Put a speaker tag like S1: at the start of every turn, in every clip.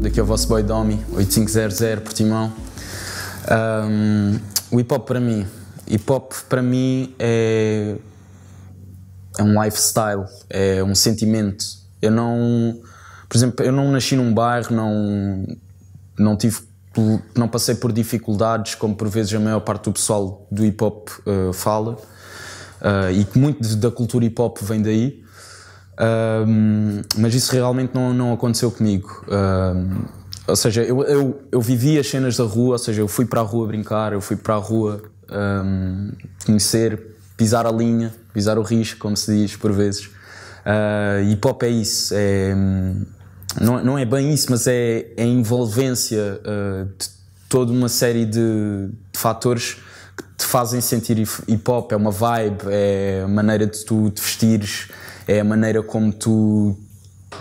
S1: Daqui é o vosso boy Domi, 8500 Portimão. Um, o hip hop para mim. Hip hop para mim é, é um lifestyle, é um sentimento. Eu não. Por exemplo, eu não nasci num bairro, não, não tive não passei por dificuldades como por vezes a maior parte do pessoal do hip hop uh, fala uh, e que muito da cultura hip hop vem daí um, mas isso realmente não, não aconteceu comigo. Um, ou seja, eu, eu, eu vivi as cenas da rua, ou seja, eu fui para a rua brincar, eu fui para a rua um, conhecer, pisar a linha, pisar o risco, como se diz por vezes. Uh, hip hop é isso, é, não, não é bem isso, mas é, é a envolvência uh, de toda uma série de, de fatores que te fazem sentir hip hop. É uma vibe, é a maneira de tu te vestires é a maneira como tu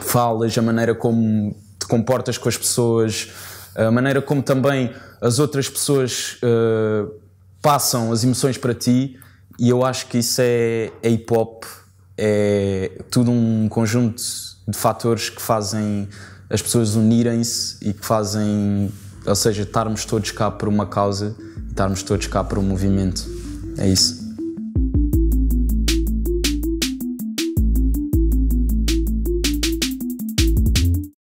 S1: falas, a maneira como te comportas com as pessoas, a maneira como também as outras pessoas uh, passam as emoções para ti. E eu acho que isso é, é hip hop, é tudo um conjunto de fatores que fazem as pessoas unirem-se e que fazem, ou seja, estarmos todos cá por uma causa, estarmos todos cá por um movimento. É isso.